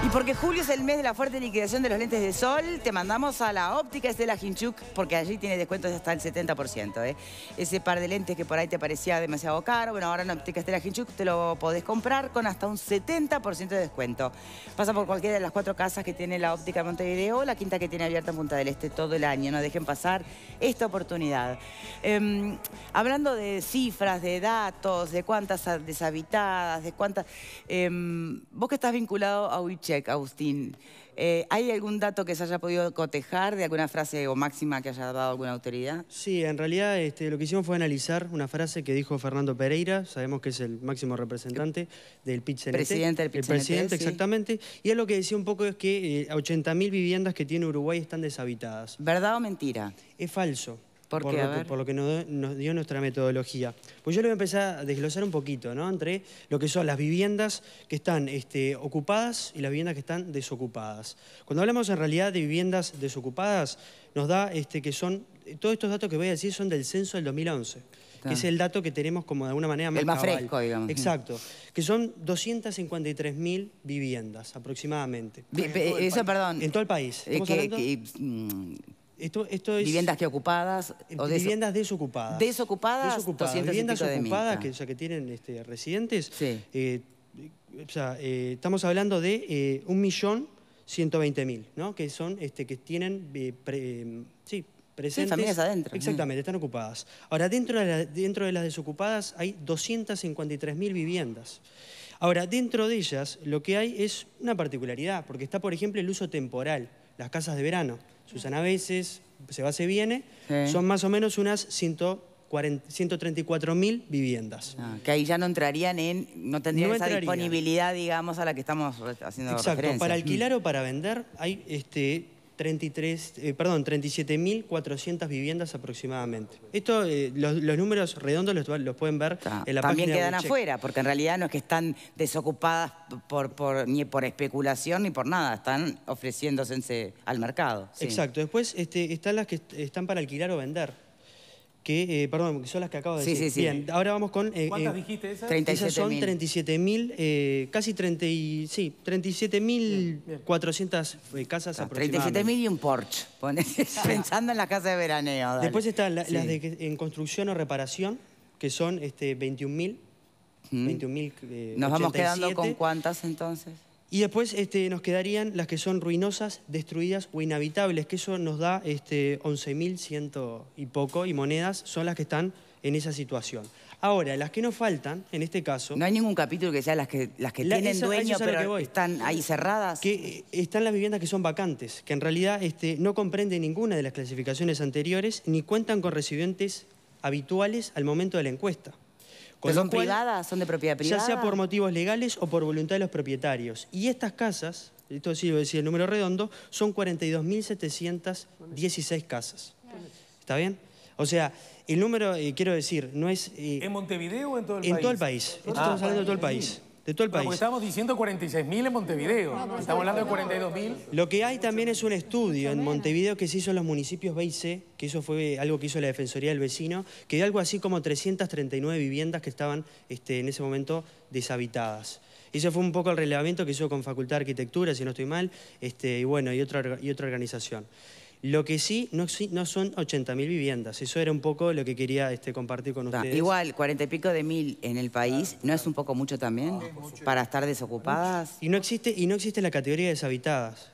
Y porque julio es el mes de la fuerte liquidación de los lentes de sol, te mandamos a la óptica Estela Hinchuk, porque allí tiene descuentos hasta el 70%. ¿eh? Ese par de lentes que por ahí te parecía demasiado caro, bueno, ahora en óptica Estela Hinchuk te lo podés comprar con hasta un 70% de descuento. Pasa por cualquiera de las cuatro casas que tiene la óptica Montevideo, la quinta que tiene abierta en Punta del Este todo el año. No dejen pasar esta oportunidad. Em, hablando de cifras, de datos, de cuántas deshabitadas, de cuántas... Em, vos que estás vinculado a Uichi, check, Agustín. Eh, ¿Hay algún dato que se haya podido cotejar de alguna frase o máxima que haya dado alguna autoridad? Sí, en realidad este, lo que hicimos fue analizar una frase que dijo Fernando Pereira, sabemos que es el máximo representante del pit Presidente del pit El presidente, exactamente. Y es lo que decía un poco es que 80.000 eh, viviendas que tiene Uruguay están deshabitadas. ¿Verdad o mentira? Es falso. ¿Por, Lo, que, nos, dio nuestra metodología. Pues yo le voy a empezar a desglosar un poquito, ¿no? Entre lo que son las viviendas que están este, ocupadas y las viviendas que están desocupadas. Cuando hablamos en realidad de viviendas desocupadas, nos da este, que son, todos estos datos que voy a decir son del censo del 2011 que es el dato que tenemos como de alguna manera más El más fresco, digamos. Exacto, que son 253.000 viviendas aproximadamente. Eso, perdón. En todo el país. Eh, que, que, mm, esto, Viviendas que ocupadas. O Viviendas desocupadas. Desocupadas, desocupadas. Viviendas ocupadas, que, o sea, que eh, tienen residentes. o sea, estamos hablando de 1.120.000, eh, ¿no? Que son, este, que tienen, eh, sí, presentes. Sí, familias adentro. Exactamente, están ocupadas. Ahora, dentro de, dentro de las desocupadas hay 253.000 viviendas. Ahora, dentro de ellas lo que hay es una particularidad, porque está, por ejemplo, el uso temporal, las casas de verano. Susana veces se va, se viene, son más o menos unas 134 mil viviendas. Ah, que ahí ya no entrarían en, no tendrían esa disponibilidad, digamos, a la que estamos haciendo Exacto, para alquilar o para vender hay este, 33, eh, perdón, 37.400 viviendas aproximadamente. Esto, eh, los, números redondos los, pueden ver en la También quedan afuera, porque en realidad no es que están desocupadas por, por, ni por especulación ni por nada, están ofreciéndose al mercado. Exacto, después este, están las que están para alquilar o vender que, eh, perdón, que son las que acabo de decir. Sí, sí. Bien, ahora vamos con... Eh, ¿Cuántas eh, dijiste esas? esas son 37.000, eh, casi 30, y, sí, 37.400 casas ah, aproximadamente. 37.000 y un Porsche, pensando en las casas de veraneo. Después están las de, en construcción o reparación, que son este, 21.000. 21.000. ¿Nos vamos quedando con cuántas entonces? Y después este, nos quedarían las que son ruinosas, destruidas o inhabitables, que eso nos da este, 11.100 y poco, y monedas son las que están en esa situación. Ahora, las que nos faltan, en este caso... No hay ningún capítulo que sea las que, las que tienen dueño, pero están ahí cerradas. Que eh, están las viviendas que son vacantes, que en realidad este, no comprenden ninguna de las clasificaciones anteriores, ni cuentan con residentes habituales al momento de la encuesta. Con son privadas, son de propiedad privada. Ya sea por motivos legales o por voluntad de los propietarios. Y estas casas, esto sí lo el número redondo, son 42.716 casas. ¿Está bien? O sea, el número, eh, quiero decir, no es... Eh, ¿En Montevideo o en todo el país? En todo el país. Ah. Estamos hablando de todo el país de todo el país. estamos diciendo 46.000 en Montevideo, estamos hablando de 42.000. Lo que hay también es un estudio en Montevideo que se hizo en los municipios B y C, que eso fue algo que hizo la Defensoría del Vecino, que dio algo así como 339 viviendas que estaban en ese momento deshabitadas. Eso fue un poco el relevamiento que hizo con Facultad de Arquitectura, si no estoy mal, y bueno, y otra, y otra organización. Lo que sí, no, son 80.000 viviendas. Eso era un poco lo que quería este, compartir con ustedes. Igual, 40 y pico de mil en el país, ¿no es un poco mucho también? Ah, para estar desocupadas. Y no, existe, y no existe la categoría de deshabitadas.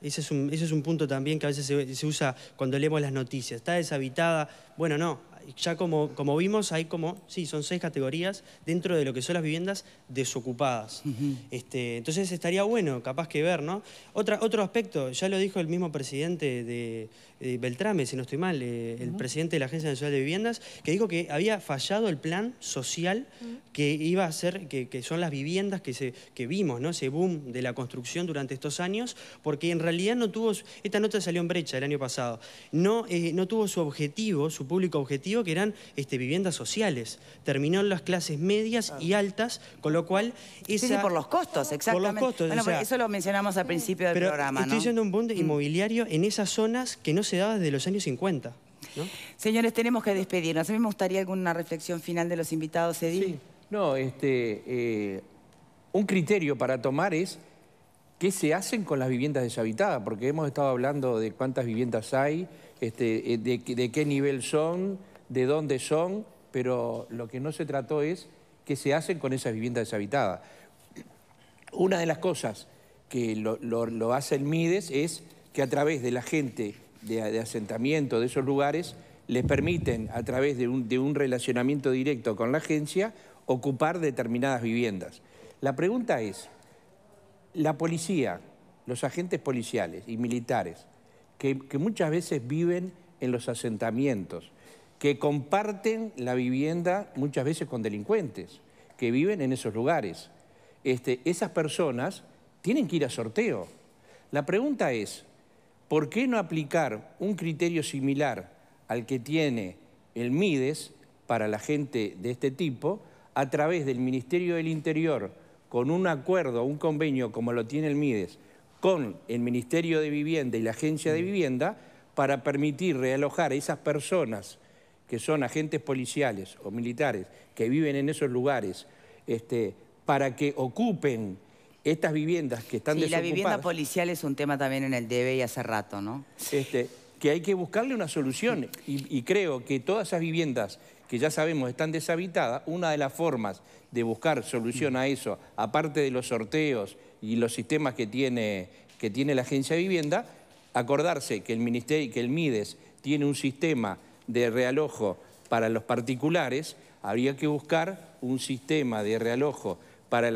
Ese es, un, punto también que a veces se, usa cuando leemos las noticias. Está deshabitada. Bueno, no. Ya como, como vimos, hay como, sí, son seis categorías dentro de lo que son las viviendas desocupadas. este, entonces estaría bueno, capaz que ver, ¿no? Otra, otro aspecto, ya lo dijo el mismo presidente de, Beltrame, si no estoy mal, eh, el presidente de la Agencia Nacional de Viviendas, que dijo que había fallado el plan social que iba a ser, que, son las viviendas que, se, que vimos, ¿no? Ese boom de la construcción durante estos años, porque en realidad realidad no tuvo, esta nota salió en brecha el año pasado, no, eh, no tuvo su objetivo, su público objetivo, que eran este, viviendas sociales. Terminó en las clases medias ah. y altas, con lo cual... por los costos, exactamente. Por los costos. Bueno, eso lo mencionamos al principio del programa, estoy ¿no? un punto mm. inmobiliario en esas zonas que no se daba desde los años 50. Señores, tenemos que despedirnos. A mí me gustaría alguna reflexión final de los invitados, Edith. Sí. No, este, eh, un criterio para tomar es ¿Qué se hacen con las viviendas deshabitadas? Porque hemos estado hablando de cuántas viviendas hay, este, eh, de, qué nivel son, de dónde son, pero lo que no se trató es qué se hacen con esas viviendas deshabitadas. Una de las cosas que lo, hace el MIDES es que a través de la gente de, asentamiento de esos lugares les permiten, a través de un, relacionamiento directo con la agencia, ocupar determinadas viviendas. La pregunta es, la policía, los agentes policiales y militares, que, muchas veces viven en los asentamientos, que comparten la vivienda muchas veces con delincuentes, que viven en esos lugares. Este, esas personas tienen que ir a sorteo. La pregunta es, ¿por qué no aplicar un criterio similar al que tiene el MIDES para la gente de este tipo a través del Ministerio del Interior? con un acuerdo, un convenio como lo tiene el MIDES, con el Ministerio de Vivienda y la Agencia de Vivienda, para permitir realojar a esas personas que son agentes policiales o militares que viven en esos lugares, este, para que ocupen estas viviendas que están desocupadas. Y la vivienda policial es un tema también en el DB y hace rato, ¿no? Este, que hay que buscarle una solución. y creo que todas esas viviendas que ya sabemos están deshabitadas, una de las formas de buscar solución a eso, aparte de los sorteos y los sistemas que tiene, la Agencia de Vivienda, acordarse que el, ministerio, que el MIDES tiene un sistema de realojo para los particulares, habría que buscar un sistema de realojo para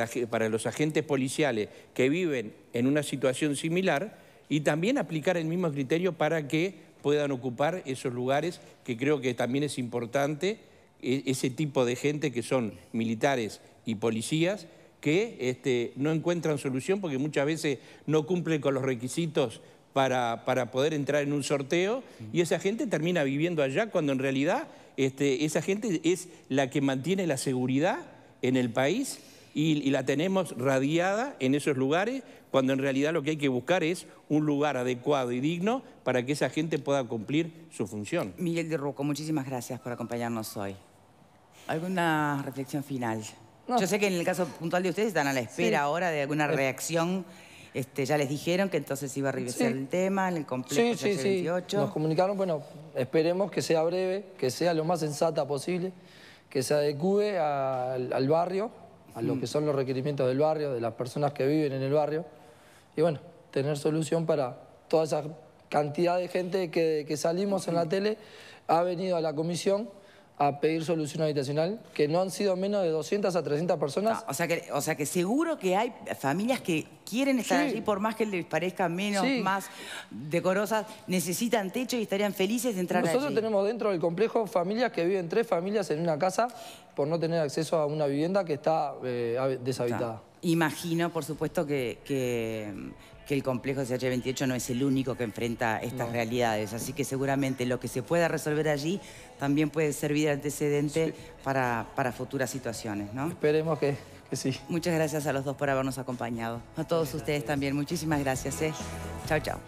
los agentes policiales que viven en una situación similar y también aplicar el mismo criterio para que puedan ocupar esos lugares, que creo que también es importante e, ese tipo de gente que son militares y policías que este, no encuentran solución porque muchas veces no cumplen con los requisitos para, poder entrar en un sorteo y esa gente termina viviendo allá cuando en realidad este, esa gente es la que mantiene la seguridad en el país y, la tenemos radiada en esos lugares, cuando en realidad lo que hay que buscar es un lugar adecuado y digno para que esa gente pueda cumplir su función. Miguel de Ruco, muchísimas gracias por acompañarnos hoy. ¿Alguna reflexión final? Yo sé que en el caso puntual de ustedes están a la espera ahora de alguna eh. reacción. Este, ya les dijeron que entonces iba a regresar el tema en el complejo sí, sí, Nos comunicaron, bueno, esperemos que sea breve, que sea lo más sensata posible, que se adecue al barrio, a lo que son los requerimientos del barrio, de las personas que viven en el barrio. Y bueno, tener solución para toda esa cantidad de gente que, que salimos en la tele, ha venido a la comisión a pedir solución habitacional, que no han sido menos de 200 a 300 personas. Ah, o, sea que, o sea que seguro que hay familias que quieren estar allí, por más que les parezca menos, más decorosas, necesitan techo y estarían felices de entrar Nosotros tenemos dentro del complejo familias que viven tres familias en una casa por no tener acceso a una vivienda que está eh, deshabitada. imagino, por supuesto, que que el complejo CH28 no es el único que enfrenta estas realidades. Así que seguramente lo que se pueda resolver allí también puede servir de antecedente para, para, futuras situaciones. ¿no? Esperemos que, sí. Muchas gracias a los dos por habernos acompañado. A todos ustedes también. Muchísimas gracias. ¿eh? Chao, chao.